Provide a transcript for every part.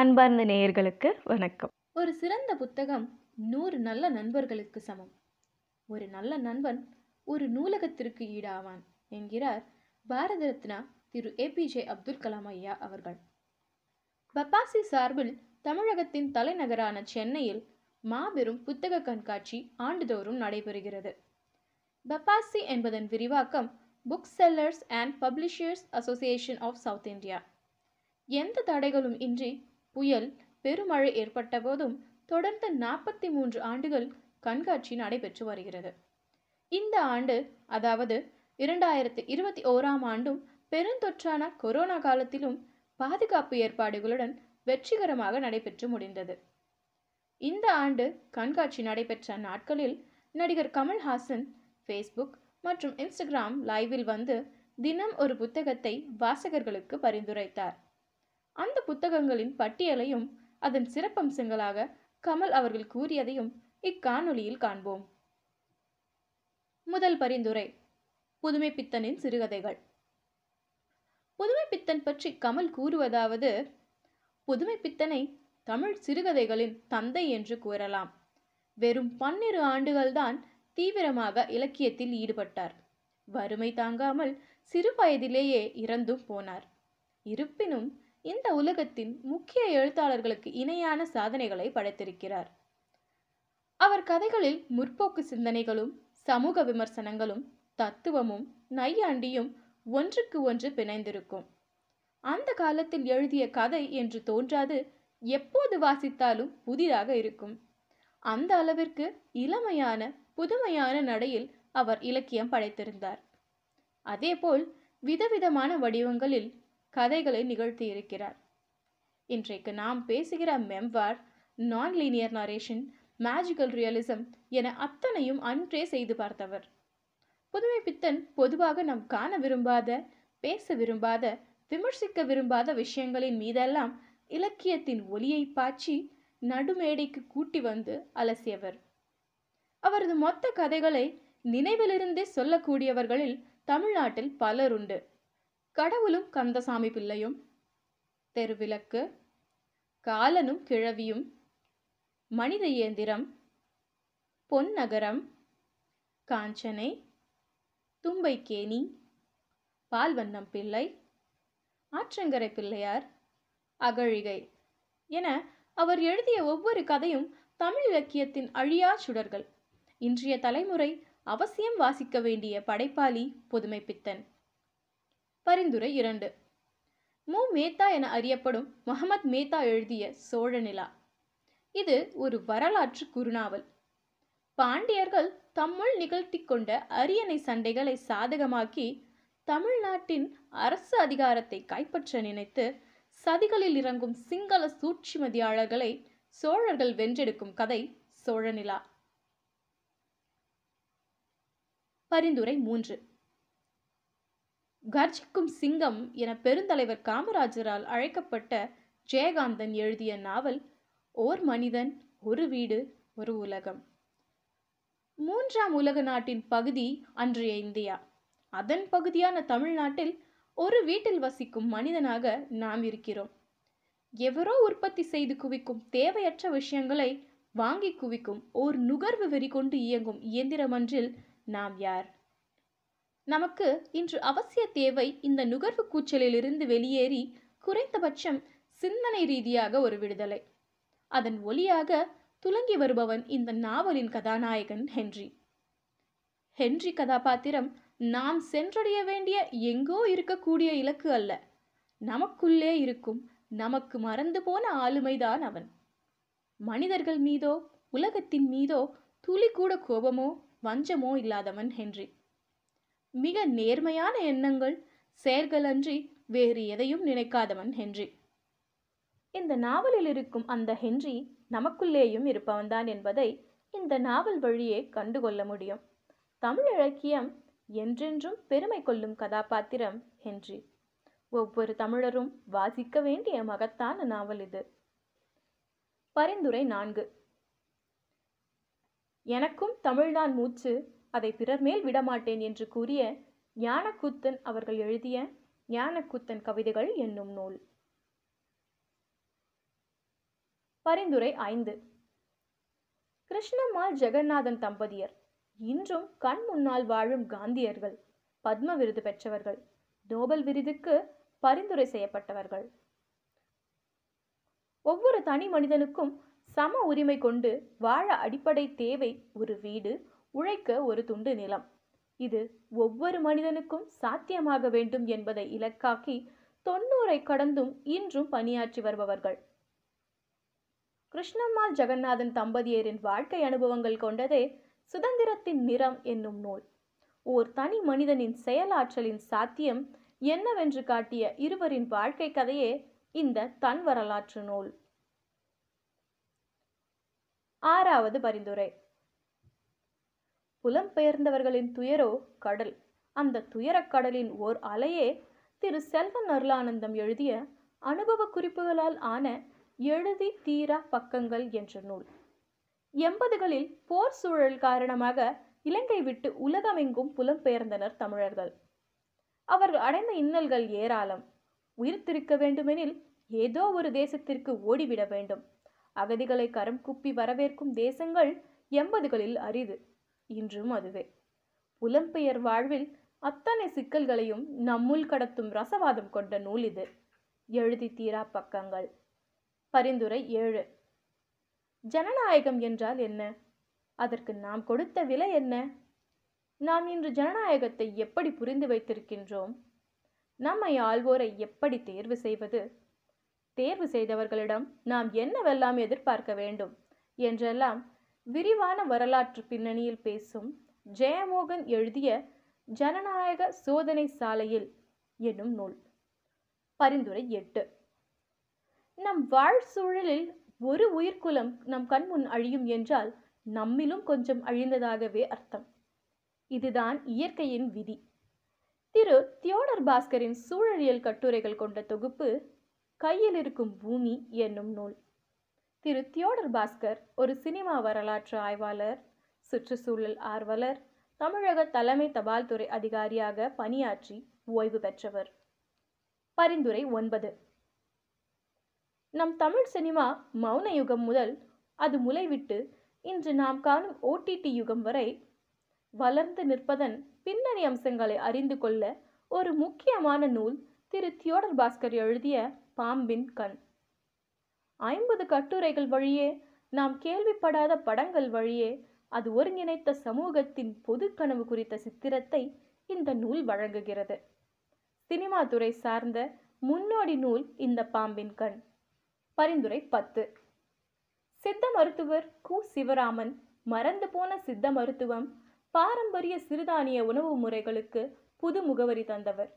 அன்பார்ந்த நேயர்களுக்கு வணக்கம் ஒரு சிறந்த புத்தகம் நூறு நல்ல நண்பர்களுக்கு சமம் ஒரு நல்ல நண்பன் ஒரு நூலகத்திற்கு ஈடாவான் என்கிறார் பாரத ரத்னா திரு ஏபிஜே அப்துல் கலாம் ஐயா அவர்கள் பப்பாசி சார்பில் தமிழகத்தின் தலைநகரான சென்னையில் மாபெரும் புத்தக கண்காட்சி ஆண்டுதோறும் நடைபெறுகிறது பப்பாசி என்பதன் விரிவாக்கம் book sellers and publishers association of south India எந்த தடைகளும் இன்றி புயல் பெருமழை ஏற்பட்ட போதும் தொடர்ந்து நாற்பத்தி மூன்று ஆண்டுகள் கண்காட்சி நடைபெற்று வருகிறது இந்த ஆண்டு அதாவது இரண்டாயிரத்தி இருபத்தி ஓராம் ஆண்டும் பெருந்தொற்றான கொரோனா காலத்திலும் பாதுகாப்பு ஏற்பாடுகளுடன் வெற்றிகரமாக நடைபெற்று முடிந்தது இந்த ஆண்டு கண்காட்சி நடைபெற்ற நாட்களில் நடிகர் கமல்ஹாசன் ஃபேஸ்புக் மற்றும் இன்ஸ்டாகிராம் லைவில் வந்து தினம் ஒரு புத்தகத்தை வாசகர்களுக்கு பரிந்துரைத்தார் அந்த புத்தகங்களின் பட்டியலையும் அதன் சிறப்பம்சங்களாக கமல் அவர்கள் கூறியதையும் இக்காணொலியில் காண்போம் முதல் பரிந்துரை புதுமை பித்தனின் சிறுகதைகள் புதுமை பித்தன் பற்றி கமல் கூறுவதாவது புதுமை பித்தனை தமிழ் சிறுகதைகளின் தந்தை என்று கூறலாம் வெறும் பன்னிரு ஆண்டுகள்தான் தீவிரமாக இலக்கியத்தில் ஈடுபட்டார் வறுமை தாங்காமல் சிறு வயதிலேயே இறந்தும் போனார் இருப்பினும் இந்த உலகத்தின் முக்கிய எழுத்தாளர்களுக்கு இணையான சாதனைகளை படைத்திருக்கிறார் அவர் கதைகளில் முற்போக்கு சிந்தனைகளும் சமூக விமர்சனங்களும் தத்துவமும் நையாண்டியும் ஒன்றுக்கு ஒன்று பிணைந்திருக்கும் அந்த காலத்தில் எழுதிய கதை என்று தோன்றாது எப்போது வாசித்தாலும் புதிதாக இருக்கும் அந்த அளவிற்கு இளமையான புதுமையான நடையில் அவர் இலக்கியம் படைத்திருந்தார் அதேபோல் விதவிதமான வடிவங்களில் கதைகளை நிகழ்த்தியிருக்கிறார் இன்றைக்கு நாம் பேசுகிற மெம்வார் நான் லீனியர் நரேஷன் மேஜிக்கல் ரியலிசம் என அத்தனையும் அன்றே செய்து பார்த்தவர் புதுமை பித்தன் பொதுவாக நாம் காண விரும்பாத பேச விரும்பாத விமர்சிக்க விரும்பாத விஷயங்களின் மீதெல்லாம் இலக்கியத்தின் ஒளியை பாய்ச்சி நடுமேடைக்கு கூட்டி வந்து அலசியவர் அவரது மொத்த கதைகளை நினைவிலிருந்தே சொல்லக்கூடியவர்களில் தமிழ்நாட்டில் பலர் உண்டு கடவுளும் கந்தசாமி பிள்ளையும் தெருவிளக்கு காலனும் கிழவியும் மனித இயந்திரம் பொன்னகரம் காஞ்சனை கேணி பால்வண்ணம் பிள்ளை ஆற்றங்கரை பிள்ளையார் அகழிகை என அவர் எழுதிய ஒவ்வொரு கதையும் தமிழ் இலக்கியத்தின் அழியா சுடர்கள் இன்றைய தலைமுறை அவசியம் வாசிக்க வேண்டிய படைப்பாளி புதுமைப்பித்தன் பரிந்துரை இரண்டு மு மேத்தா என அறியப்படும் முகமது மேத்தா எழுதிய சோழ நிலா இது ஒரு வரலாற்று குறுநாவல் பாண்டியர்கள் தம்முள் நிகழ்த்தி கொண்ட அரியணை சண்டைகளை சாதகமாக்கி தமிழ்நாட்டின் அரசு அதிகாரத்தை கைப்பற்ற நினைத்து சதிகளில் இறங்கும் சிங்கள சூழ்ச்சிமதியாளர்களை சோழர்கள் வென்றெடுக்கும் கதை சோழநிலா பரிந்துரை மூன்று கர்ஜிக்கும் சிங்கம் என பெருந்தலைவர் காமராஜரால் அழைக்கப்பட்ட ஜெயகாந்தன் எழுதிய நாவல் ஓர் மனிதன் ஒரு வீடு ஒரு உலகம் மூன்றாம் உலக நாட்டின் பகுதி அன்றைய இந்தியா அதன் பகுதியான தமிழ்நாட்டில் ஒரு வீட்டில் வசிக்கும் மனிதனாக நாம் இருக்கிறோம் எவரோ உற்பத்தி செய்து குவிக்கும் தேவையற்ற விஷயங்களை வாங்கி குவிக்கும் ஓர் நுகர்வு வெறி கொண்டு இயங்கும் இயந்திரமன்றில் நாம் யார் நமக்கு இன்று அவசிய தேவை இந்த நுகர்வு கூச்சலிலிருந்து வெளியேறி குறைந்தபட்சம் சிந்தனை ரீதியாக ஒரு விடுதலை அதன் ஒளியாக துலங்கி வருபவன் இந்த நாவலின் கதாநாயகன் ஹென்றி ஹென்றி கதாபாத்திரம் நாம் சென்றடைய வேண்டிய எங்கோ இருக்கக்கூடிய இலக்கு அல்ல நமக்குள்ளே இருக்கும் நமக்கு மறந்து போன ஆளுமைதான் அவன் மனிதர்கள் மீதோ உலகத்தின் மீதோ துளி கூட கோபமோ வஞ்சமோ இல்லாதவன் ஹென்றி மிக நேர்மையான எண்ணங்கள் செயல்களன்றி வேறு எதையும் நினைக்காதவன் ஹென்றி இந்த நாவலில் இருக்கும் அந்த ஹென்றி நமக்குள்ளேயும் இருப்பவன்தான் என்பதை இந்த நாவல் வழியே கண்டுகொள்ள முடியும் தமிழ் இலக்கியம் என்றென்றும் பெருமை கொள்ளும் கதாபாத்திரம் ஹென்றி ஒவ்வொரு தமிழரும் வாசிக்க வேண்டிய மகத்தான நாவல் இது பரிந்துரை நான்கு எனக்கும் தமிழ்தான் மூச்சு அதை பிறர் மேல் விடமாட்டேன் என்று கூறிய ஞானக்கூத்தன் அவர்கள் எழுதிய ஞானக்கூத்தன் கவிதைகள் என்னும் நூல் பரிந்துரை ஐந்து கிருஷ்ணம்மாள் ஜெகநாதன் தம்பதியர் இன்றும் கண் முன்னால் வாழும் காந்தியர்கள் பத்ம விருது பெற்றவர்கள் நோபல் விருதுக்கு பரிந்துரை செய்யப்பட்டவர்கள் ஒவ்வொரு தனி மனிதனுக்கும் சம உரிமை கொண்டு வாழ அடிப்படை தேவை ஒரு வீடு உழைக்க ஒரு துண்டு நிலம் இது ஒவ்வொரு மனிதனுக்கும் சாத்தியமாக வேண்டும் என்பதை இலக்காக்கி தொன்னூரை கடந்தும் இன்றும் பணியாற்றி வருபவர்கள் கிருஷ்ணம்மாள் ஜெகநாதன் தம்பதியரின் வாழ்க்கை அனுபவங்கள் கொண்டதே சுதந்திரத்தின் நிறம் என்னும் நூல் ஓர் தனி மனிதனின் செயலாற்றலின் சாத்தியம் என்னவென்று காட்டிய இருவரின் வாழ்க்கை கதையே இந்த தன் வரலாற்று நூல் ஆறாவது பரிந்துரை புலம்பெயர்ந்தவர்களின் துயரோ கடல் அந்த துயரக் கடலின் ஓர் அலையே திரு செல்வன் அருளானந்தம் எழுதிய அனுபவ குறிப்புகளால் ஆன எழுதி தீரா பக்கங்கள் என்ற நூல் எண்பதுகளில் போர் சூழல் காரணமாக இலங்கை விட்டு உலகமெங்கும் புலம்பெயர்ந்தனர் தமிழர்கள் அவர்கள் அடைந்த இன்னல்கள் ஏராளம் உயிர்த்திருக்க வேண்டுமெனில் ஏதோ ஒரு தேசத்திற்கு ஓடிவிட வேண்டும் அகதிகளை கரம் குப்பி வரவேற்கும் தேசங்கள் எண்பதுகளில் அரிது இன்றும் அதுவே புலம்பெயர் வாழ்வில் அத்தனை சிக்கல்களையும் நம்முள் கடத்தும் ரசவாதம் கொண்ட நூல் இது எழுதி தீரா பக்கங்கள் பரிந்துரை ஏழு ஜனநாயகம் என்றால் என்ன அதற்கு நாம் கொடுத்த விலை என்ன நாம் இன்று ஜனநாயகத்தை எப்படி புரிந்து வைத்திருக்கின்றோம் நம்மை ஆள்வோரை எப்படி தேர்வு செய்வது தேர்வு செய்தவர்களிடம் நாம் என்னவெல்லாம் எதிர்பார்க்க வேண்டும் என்றெல்லாம் விரிவான வரலாற்று பின்னணியில் பேசும் ஜெயமோகன் எழுதிய ஜனநாயக சோதனை சாலையில் என்னும் நூல் பரிந்துரை எட்டு நம் வாழ் சூழலில் ஒரு உயிர்குலம் நம் கண்முன் அழியும் என்றால் நம்மிலும் கொஞ்சம் அழிந்ததாகவே அர்த்தம் இதுதான் இயற்கையின் விதி திரு தியோடர் பாஸ்கரின் சூழலியல் கட்டுரைகள் கொண்ட தொகுப்பு கையில் இருக்கும் பூமி என்னும் நூல் திரு தியோடர் பாஸ்கர் ஒரு சினிமா வரலாற்று ஆய்வாளர் சுற்றுச்சூழல் ஆர்வலர் தமிழக தலைமை தபால் துறை அதிகாரியாக பணியாற்றி ஓய்வு பெற்றவர் பரிந்துரை ஒன்பது நம் தமிழ் சினிமா மௌன யுகம் முதல் அது முளைவிட்டு இன்று நாம் காணும் ஓடிடி யுகம் வரை வளர்ந்து நிற்பதன் பின்னணி அம்சங்களை அறிந்து கொள்ள ஒரு முக்கியமான நூல் திரு தியோடர் பாஸ்கர் எழுதிய பாம்பின் கண் ஐம்பது கட்டுரைகள் வழியே நாம் கேள்விப்படாத படங்கள் வழியே அது ஒருங்கிணைத்த சமூகத்தின் பொது கனவு குறித்த சித்திரத்தை இந்த நூல் வழங்குகிறது சினிமா துறை சார்ந்த முன்னோடி நூல் இந்த பாம்பின் கண் பரிந்துரை பத்து சித்த மருத்துவர் கு சிவராமன் மறந்து போன சித்த மருத்துவம் பாரம்பரிய சிறுதானிய உணவு முறைகளுக்கு புது முகவரி தந்தவர்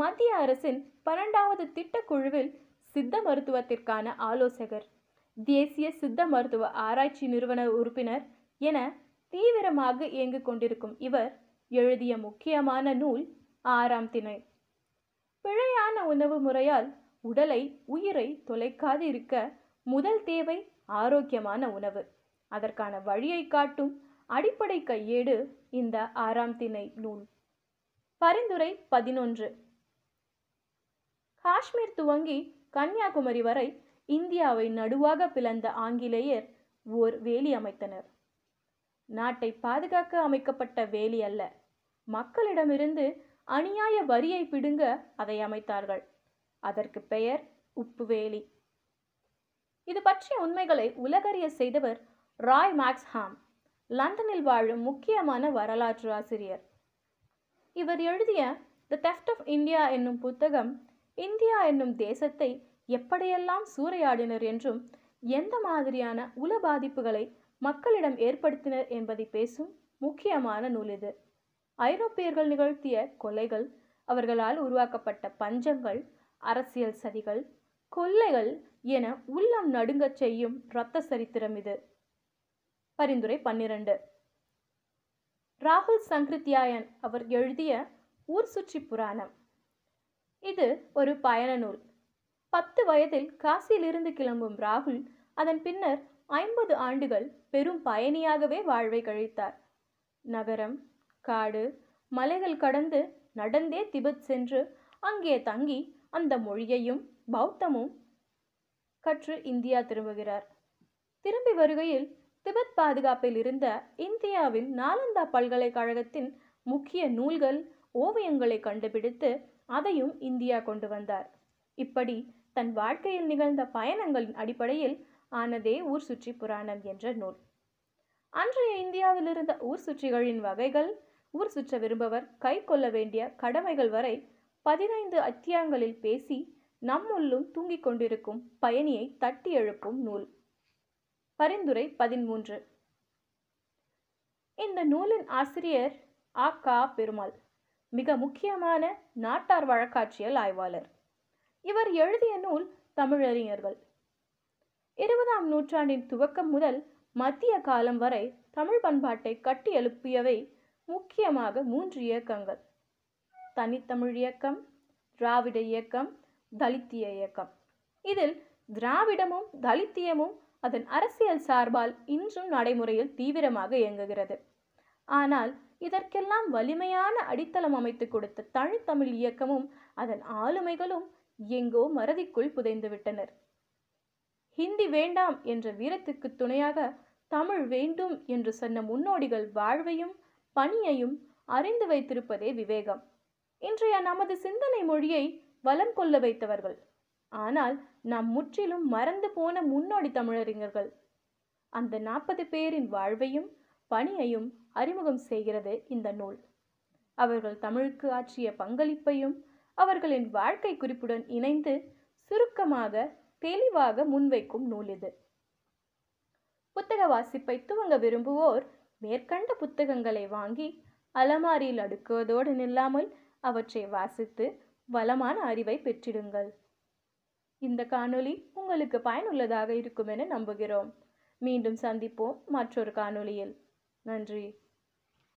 மத்திய அரசின் பன்னெண்டாவது திட்டக்குழுவில் சித்த மருத்துவத்திற்கான ஆலோசகர் தேசிய சித்த மருத்துவ ஆராய்ச்சி நிறுவன உறுப்பினர் என தீவிரமாக இயங்கிக் கொண்டிருக்கும் இவர் எழுதிய முக்கியமான நூல் ஆறாம் திணை பிழையான உணவு முறையால் உடலை உயிரை தொலைக்காது இருக்க முதல் தேவை ஆரோக்கியமான உணவு அதற்கான வழியை காட்டும் அடிப்படை கையேடு இந்த ஆறாம் திணை நூல் பரிந்துரை பதினொன்று காஷ்மீர் துவங்கி கன்னியாகுமரி வரை இந்தியாவை நடுவாக பிளந்த ஆங்கிலேயர் ஓர் வேலி அமைத்தனர் நாட்டை பாதுகாக்க அமைக்கப்பட்ட வேலி அல்ல மக்களிடமிருந்து அநியாய வரியை பிடுங்க அதை அமைத்தார்கள் அதற்கு பெயர் உப்பு வேலி இது பற்றிய உண்மைகளை உலகறிய செய்தவர் ராய் மேக்ஸ் ஹாம் லண்டனில் வாழும் முக்கியமான வரலாற்று ஆசிரியர் இவர் எழுதிய த தெஃப்ட் ஆஃப் இந்தியா என்னும் புத்தகம் இந்தியா என்னும் தேசத்தை எப்படியெல்லாம் சூறையாடினர் என்றும் எந்த மாதிரியான உல பாதிப்புகளை மக்களிடம் ஏற்படுத்தினர் என்பதை பேசும் முக்கியமான நூல் இது ஐரோப்பியர்கள் நிகழ்த்திய கொலைகள் அவர்களால் உருவாக்கப்பட்ட பஞ்சங்கள் அரசியல் சதிகள் கொள்ளைகள் என உள்ளம் நடுங்கச் செய்யும் இரத்த சரித்திரம் இது பரிந்துரை பன்னிரண்டு ராகுல் சங்கிருத்தியாயன் அவர் எழுதிய ஊர் சுற்றி புராணம் இது ஒரு பயண நூல் பத்து வயதில் காசியிலிருந்து கிளம்பும் ராகுல் அதன் பின்னர் ஐம்பது ஆண்டுகள் பெரும் பயணியாகவே வாழ்வை கழித்தார் நகரம் காடு மலைகள் கடந்து நடந்தே திபெத் சென்று அங்கே தங்கி அந்த மொழியையும் பௌத்தமும் கற்று இந்தியா திரும்புகிறார் திரும்பி வருகையில் திபெத் பாதுகாப்பில் இருந்த இந்தியாவின் நாலந்தா பல்கலைக்கழகத்தின் முக்கிய நூல்கள் ஓவியங்களை கண்டுபிடித்து அதையும் இந்தியா கொண்டு வந்தார் இப்படி தன் வாழ்க்கையில் நிகழ்ந்த பயணங்களின் அடிப்படையில் ஆனதே ஊர் சுற்றி புராணம் என்ற நூல் அன்றைய இந்தியாவில் இருந்த ஊர் சுற்றிகளின் வகைகள் ஊர் சுற்ற விரும்பவர் கை கொள்ள வேண்டிய கடமைகள் வரை பதினைந்து அத்தியாங்களில் பேசி நம்முள்ளும் தூங்கிக் கொண்டிருக்கும் பயணியை தட்டி எழுப்பும் நூல் பரிந்துரை பதிமூன்று இந்த நூலின் ஆசிரியர் ஆ கா பெருமாள் மிக முக்கியமான நாட்டார் வழக்காட்சியல் ஆய்வாளர் இவர் எழுதிய நூல் தமிழறிஞர்கள் இருபதாம் நூற்றாண்டின் துவக்கம் முதல் மத்திய காலம் வரை தமிழ் பண்பாட்டை கட்டி எழுப்பியவை முக்கியமாக மூன்று இயக்கங்கள் தனித்தமிழ் இயக்கம் திராவிட இயக்கம் தலித்திய இயக்கம் இதில் திராவிடமும் தலித்தியமும் அதன் அரசியல் சார்பால் இன்றும் நடைமுறையில் தீவிரமாக இயங்குகிறது ஆனால் இதற்கெல்லாம் வலிமையான அடித்தளம் அமைத்து கொடுத்த தமிழ் இயக்கமும் அதன் ஆளுமைகளும் எங்கோ மறதிக்குள் புதைந்துவிட்டனர் ஹிந்தி வேண்டாம் என்ற வீரத்துக்கு துணையாக தமிழ் வேண்டும் என்று சொன்ன முன்னோடிகள் வாழ்வையும் பணியையும் அறிந்து வைத்திருப்பதே விவேகம் இன்றைய நமது சிந்தனை மொழியை வலம் கொள்ள வைத்தவர்கள் ஆனால் நாம் முற்றிலும் மறந்து போன முன்னோடி தமிழறிஞர்கள் அந்த நாற்பது பேரின் வாழ்வையும் பணியையும் அறிமுகம் செய்கிறது இந்த நூல் அவர்கள் தமிழுக்கு ஆற்றிய பங்களிப்பையும் அவர்களின் வாழ்க்கை குறிப்புடன் இணைந்து சுருக்கமாக தெளிவாக முன்வைக்கும் நூல் இது புத்தக வாசிப்பை துவங்க விரும்புவோர் மேற்கண்ட புத்தகங்களை வாங்கி அலமாரியில் அடுக்குவதோடு நில்லாமல் அவற்றை வாசித்து வளமான அறிவை பெற்றிடுங்கள் இந்த காணொளி உங்களுக்கு பயனுள்ளதாக இருக்கும் என நம்புகிறோம் மீண்டும் சந்திப்போம் மற்றொரு காணொளியில் நன்றி